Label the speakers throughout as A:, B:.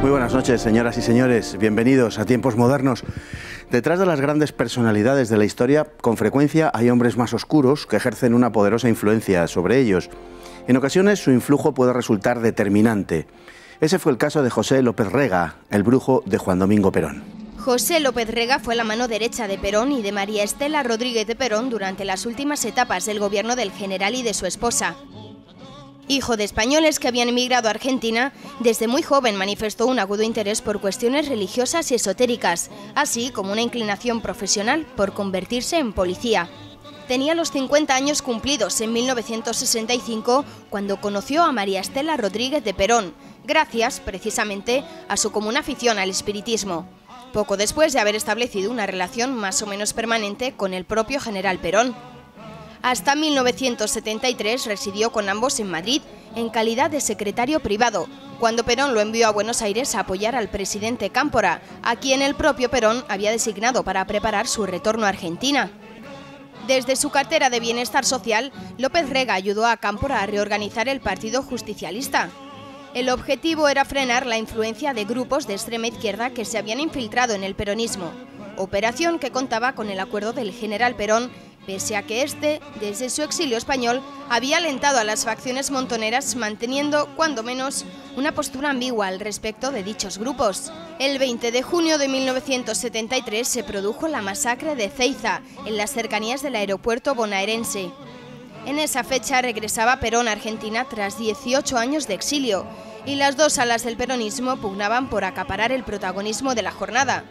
A: Muy buenas noches, señoras y señores. Bienvenidos a tiempos modernos. Detrás de las grandes personalidades de la historia, con frecuencia hay hombres más oscuros que ejercen una poderosa influencia sobre ellos. En ocasiones su influjo puede resultar determinante. Ese fue el caso de José López Rega, el brujo de Juan Domingo Perón.
B: José López Rega fue la mano derecha de Perón y de María Estela Rodríguez de Perón durante las últimas etapas del gobierno del general y de su esposa. Hijo de españoles que habían emigrado a Argentina, desde muy joven manifestó un agudo interés por cuestiones religiosas y esotéricas, así como una inclinación profesional por convertirse en policía. Tenía los 50 años cumplidos en 1965 cuando conoció a María Estela Rodríguez de Perón, gracias, precisamente, a su común afición al espiritismo poco después de haber establecido una relación más o menos permanente con el propio general Perón. Hasta 1973 residió con ambos en Madrid en calidad de secretario privado, cuando Perón lo envió a Buenos Aires a apoyar al presidente Cámpora, a quien el propio Perón había designado para preparar su retorno a Argentina. Desde su cartera de Bienestar Social, López Rega ayudó a Cámpora a reorganizar el Partido Justicialista. El objetivo era frenar la influencia de grupos de extrema izquierda que se habían infiltrado en el peronismo, operación que contaba con el acuerdo del general Perón pese a que este, desde su exilio español, había alentado a las facciones montoneras manteniendo, cuando menos, una postura ambigua al respecto de dichos grupos. El 20 de junio de 1973 se produjo la masacre de Ceiza, en las cercanías del aeropuerto bonaerense. En esa fecha regresaba Perón a Argentina tras 18 años de exilio, y las dos alas del peronismo pugnaban por acaparar el protagonismo de la jornada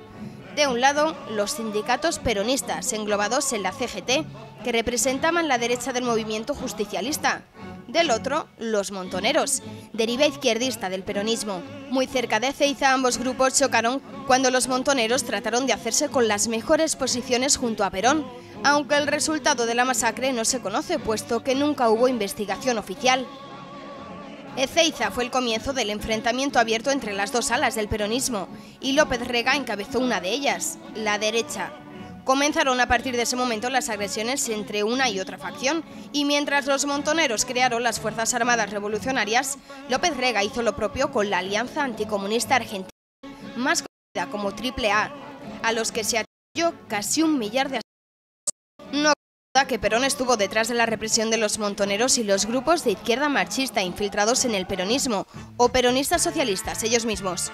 B: de un lado los sindicatos peronistas englobados en la CGT, que representaban la derecha del movimiento justicialista. Del otro, los montoneros, deriva izquierdista del peronismo. Muy cerca de Ceiza ambos grupos chocaron cuando los montoneros trataron de hacerse con las mejores posiciones junto a Perón, aunque el resultado de la masacre no se conoce puesto que nunca hubo investigación oficial. Ezeiza fue el comienzo del enfrentamiento abierto entre las dos alas del peronismo y López Rega encabezó una de ellas, la derecha. Comenzaron a partir de ese momento las agresiones entre una y otra facción y mientras los montoneros crearon las Fuerzas Armadas Revolucionarias, López Rega hizo lo propio con la Alianza Anticomunista Argentina, más conocida como AAA, a los que se atribuyó casi un millar de asesinatos que Perón estuvo detrás de la represión de los montoneros y los grupos de izquierda marxista infiltrados en el peronismo o peronistas socialistas ellos mismos.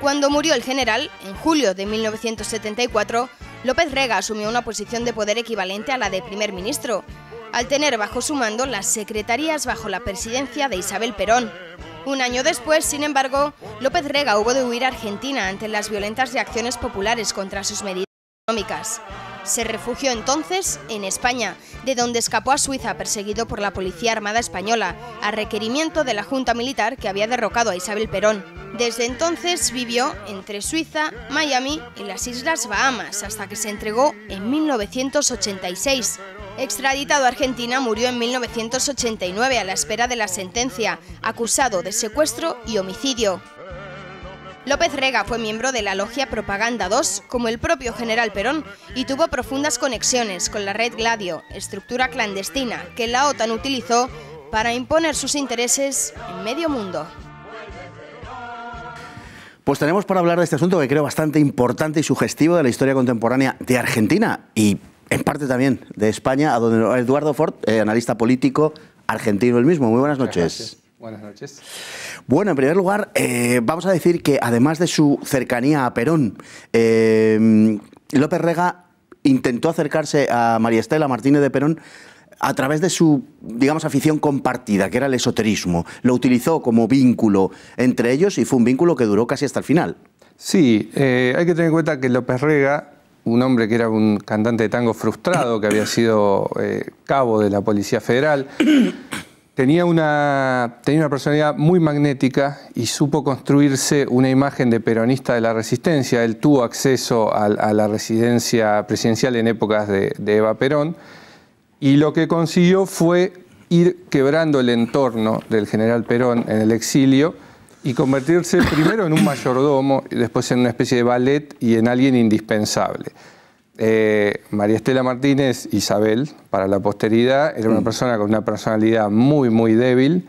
B: Cuando murió el general, en julio de 1974, López Rega asumió una posición de poder equivalente a la de primer ministro, al tener bajo su mando las secretarías bajo la presidencia de Isabel Perón. Un año después, sin embargo, López Rega hubo de huir a Argentina ante las violentas reacciones populares contra sus medidas económicas. Se refugió entonces en España, de donde escapó a Suiza perseguido por la Policía Armada Española, a requerimiento de la Junta Militar que había derrocado a Isabel Perón. Desde entonces vivió entre Suiza, Miami y las Islas Bahamas hasta que se entregó en 1986. Extraditado a Argentina, murió en 1989 a la espera de la sentencia, acusado de secuestro y homicidio. López Rega fue miembro de la logia Propaganda 2, como el propio general Perón, y tuvo profundas conexiones con la Red Gladio, estructura clandestina que la OTAN utilizó para imponer sus intereses en medio mundo.
A: Pues tenemos para hablar de este asunto que creo bastante importante y sugestivo de la historia contemporánea de Argentina y en parte también de España, a donde Eduardo Ford, eh, analista político argentino el mismo. Muy buenas noches. Buenas noches. Bueno, en primer lugar, eh, vamos a decir que además de su cercanía a Perón, eh, López Rega intentó acercarse a María Estela Martínez de Perón a través de su, digamos, afición compartida, que era el esoterismo. Lo utilizó como vínculo entre ellos y fue un vínculo que duró casi hasta el final. Sí, eh,
C: hay que tener en cuenta que López Rega, un hombre que era un cantante de tango frustrado, que había sido cabo de la Policía Federal, Tenía una, personalidad muy magnética y supo construirse una imagen de peronista de la resistencia. Él tuvo acceso a, la residencia presidencial en épocas de, de Eva Perón y lo que consiguió fue ir quebrando el entorno del general Perón en el exilio y convertirse primero en un mayordomo y después en una especie de ballet y en alguien indispensable. Eh, María Estela Martínez, Isabel, para la posteridad, era una persona con una personalidad muy, muy débil.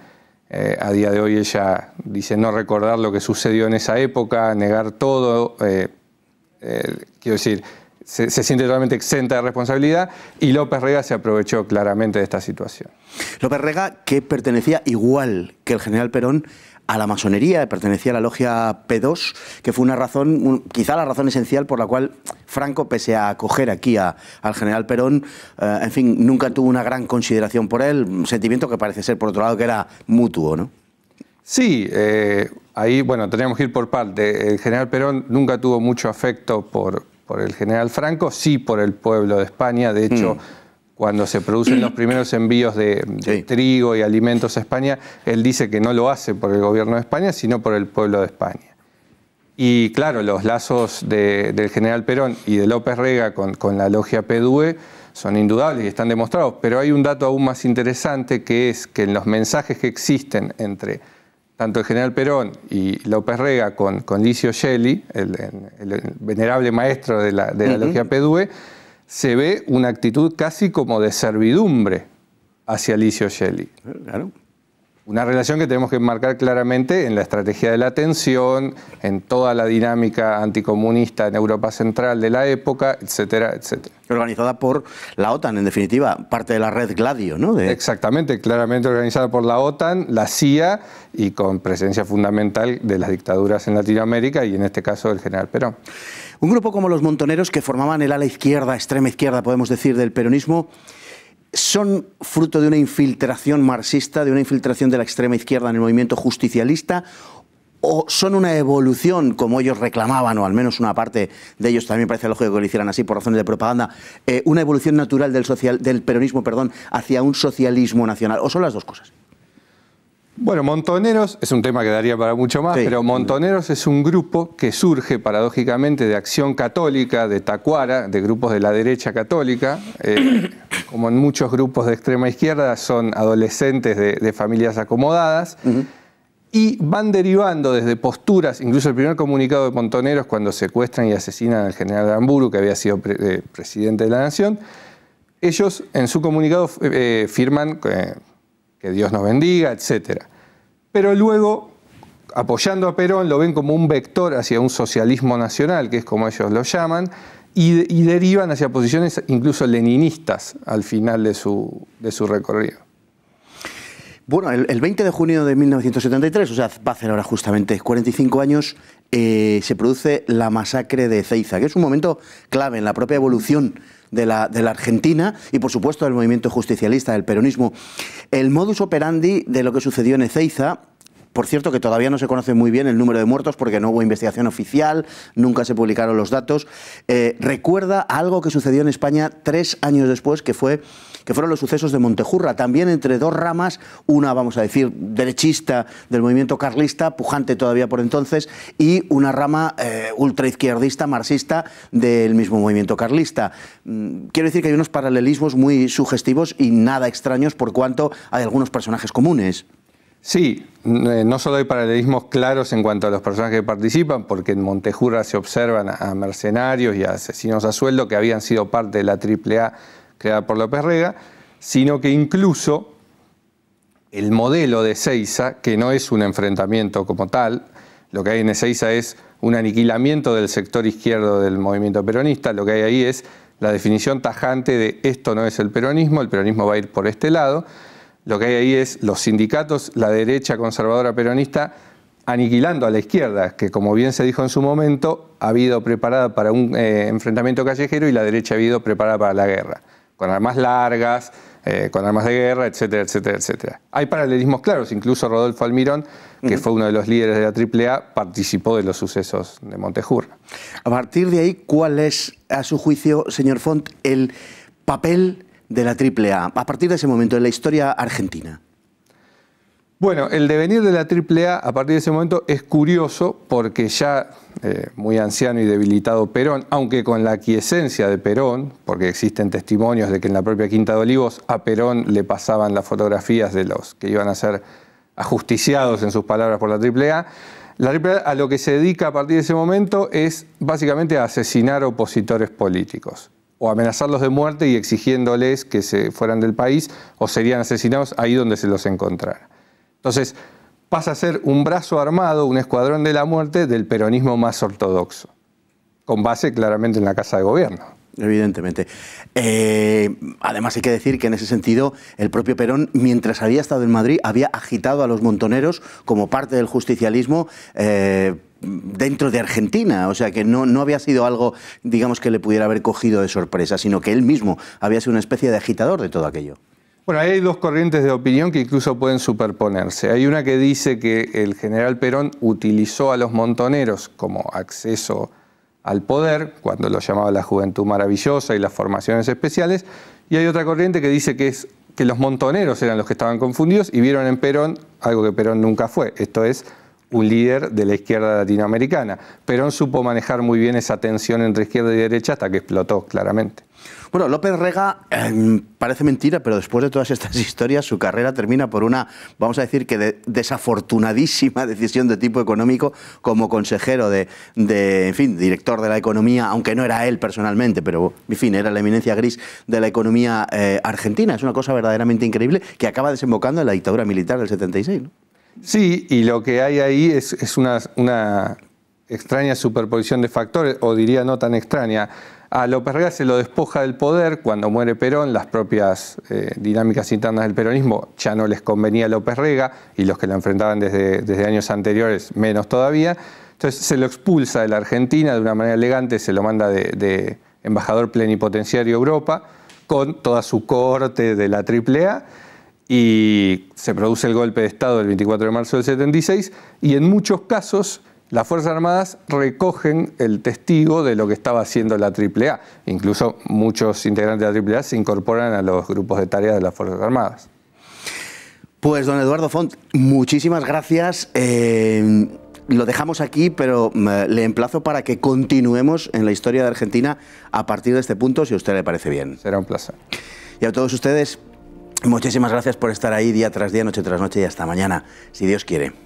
C: Eh, a día de hoy ella dice no recordar lo que sucedió en esa época, negar todo. Eh, quiero decir, se, siente totalmente exenta de responsabilidad y López Rega
A: se aprovechó claramente de esta situación. López Rega, que pertenecía igual que el general Perón a la masonería, pertenecía a la logia P2, que fue una razón, quizá la razón esencial por la cual Franco, pese a acoger aquí al general Perón, eh, en fin, nunca tuvo una gran consideración por él, un sentimiento que parece ser, por otro lado, que era mutuo, ¿no? Sí, eh, ahí,
C: bueno, tendríamos que ir por parte. El general Perón nunca tuvo mucho afecto por, por el general Franco, sí por el pueblo de España. De hecho, mm. cuando se producen los primeros envíos de, trigo y alimentos a España, él dice que no lo hace por el gobierno de España, sino por el pueblo de España. Y claro, los lazos del general Perón y de López Rega con, la logia Pedue son indudables y están demostrados, pero hay un dato aún más interesante que es que en los mensajes que existen entre tanto el general Perón y López Rega con, Licio Shelley, el, venerable maestro de la, de la logia Pedue, se ve una actitud casi como de servidumbre hacia Licio Shelley. Claro. Una relación que tenemos que marcar claramente en la estrategia de la atención, en toda la dinámica anticomunista en Europa Central de la época, etcétera, etcétera. Organizada por la OTAN, en definitiva, parte de la red Gladio, ¿no? Exactamente, claramente organizada por la OTAN, la CIA y con presencia fundamental de las dictaduras en Latinoamérica y en este caso del general Perón.
A: Un grupo como los Montoneros que formaban el ala izquierda, extrema izquierda, podemos decir, del peronismo son fruto de una infiltración marxista, de una infiltración de la extrema izquierda en el movimiento justicialista, o son una evolución, como ellos reclamaban, o al menos una parte de ellos también parece lógico que lo hicieran así por razones de propaganda, eh, una evolución natural del, social, del peronismo perdón, hacia un socialismo nacional, o son las dos cosas?
C: Bueno, Montoneros es un tema que daría para mucho más, pero Montoneros es un grupo que surge paradójicamente de Acción Católica, de Tacuara, de grupos de la derecha católica. Eh, como en muchos grupos de extrema izquierda, son adolescentes de, familias acomodadas. Y van derivando desde posturas, incluso el primer comunicado de Montoneros cuando secuestran y asesinan al general Aramburu, que había sido eh, presidente de la nación, ellos en su comunicado eh, firman que Dios nos bendiga, etc. Pero luego, apoyando a Perón, lo ven como un vector hacia un socialismo nacional, que es como ellos lo llaman, y, derivan hacia posiciones incluso leninistas al
A: final de su, recorrido. Bueno, el, 20 de junio de 1973, o sea, va a ser ahora justamente 45 años, eh, se produce la masacre de Ceiza, que es un momento clave en la propia evolución de la, de la Argentina y, por supuesto, del movimiento justicialista, del peronismo. El modus operandi de lo que sucedió en Ezeiza por cierto, que todavía no se conoce muy bien el número de muertos porque no hubo investigación oficial, nunca se publicaron los datos. Eh, recuerda algo que sucedió en España tres años después, que fue que fueron los sucesos de Montejurra, también entre dos ramas, una, vamos a decir, derechista del movimiento carlista, pujante todavía por entonces, y una rama eh, ultraizquierdista, marxista del mismo movimiento carlista. Mm, quiero decir que hay unos paralelismos muy sugestivos y nada extraños por cuanto hay algunos personajes comunes. Sí,
C: eh, no solo hay paralelismos claros en cuanto a los personajes que participan, porque en Montejurra se observan a mercenarios y a asesinos a sueldo que habían sido parte de la AAA por López Rega, sino que incluso el modelo de Ezeiza, que no es un enfrentamiento como tal, lo que hay en Ezeiza es un aniquilamiento del sector izquierdo del movimiento peronista, lo que hay ahí es la definición tajante de esto no es el peronismo, el peronismo va a ir por este lado, lo que hay ahí es los sindicatos, la derecha conservadora peronista aniquilando a la izquierda, que como bien se dijo en su momento, ha habido preparada para un eh, enfrentamiento callejero y la derecha ha habido preparada para la guerra con armas largas, eh, con armas de guerra, etcétera, etcétera, etcétera. Hay paralelismos claros, incluso Rodolfo Almirón, que fue uno de los líderes de la AAA, participó de los sucesos de Montejur.
A: A partir de ahí, ¿cuál es, a su juicio, señor Font, el papel de la AAA a partir de ese momento en la historia argentina?
C: Bueno, el devenir de la AAA a partir de ese momento es curioso porque ya eh, muy anciano y debilitado Perón, aunque con la aquiescencia de Perón, porque existen testimonios de que en la propia Quinta de Olivos a Perón le pasaban las fotografías de los que iban a ser ajusticiados en sus palabras por la AAA, la AAA a lo que se dedica a partir de ese momento es básicamente a asesinar opositores políticos o amenazarlos de muerte y exigiéndoles que se fueran del país o serían asesinados ahí donde se los encontrara. Entonces, pasa a ser un brazo armado, un escuadrón de la muerte del peronismo más ortodoxo,
A: con base claramente en la Casa de Gobierno. Evidentemente. Eh, además hay que decir que en ese sentido el propio Perón, mientras había estado en Madrid, había agitado a los montoneros como parte del justicialismo. Eh, dentro de Argentina, o sea que no, no había sido algo, digamos, que le pudiera haber cogido de sorpresa, sino que él mismo había sido una especie de agitador de todo aquello.
C: Bueno, hay dos corrientes de opinión que incluso pueden superponerse. Hay una que dice que el general Perón utilizó a los montoneros como acceso al poder, cuando lo llamaba la Juventud Maravillosa y las formaciones especiales, y hay otra corriente que dice que, es, que los montoneros eran los que estaban confundidos y vieron en Perón algo que Perón nunca fue, esto es un líder de la izquierda latinoamericana. Perón supo manejar muy bien esa
A: tensión entre izquierda y derecha hasta que explotó claramente. Bueno, López Rega em, parece mentira, pero después de todas estas historias, su carrera termina por una, vamos a decir que desafortunadísima decisión de tipo económico como consejero de, en fin, director de la economía, aunque no era él personalmente, pero en fin, era la eminencia gris de la economía eh, argentina. Es una cosa verdaderamente increíble que acaba desembocando en la dictadura militar del 76. Sí,
C: y lo que hay ahí es, una, extraña superposición de factores, o diría no tan extraña. A López Rega se lo despoja del poder cuando muere Perón, las propias eh, dinámicas internas del peronismo ya no les convenía a López Rega y los que la enfrentaban desde, años anteriores menos todavía. Entonces se lo expulsa de la Argentina de una manera elegante, se lo manda de, embajador plenipotenciario a Europa con toda su corte de la AAA y se produce el golpe de Estado el 24 de marzo del 76 y en muchos casos las Fuerzas Armadas recogen el testigo de lo que estaba haciendo la AAA. Incluso muchos integrantes de la AAA se incorporan a los
A: grupos de tarea de las Fuerzas Armadas. Pues don Eduardo Font, muchísimas gracias. Eh, lo dejamos aquí, pero mm, le emplazo para que continuemos en la historia de Argentina a partir de este punto, si a usted le parece bien. Será un placer. Y a todos ustedes, Muchísimas gracias por estar ahí día tras día, noche tras noche y hasta mañana, si Dios quiere.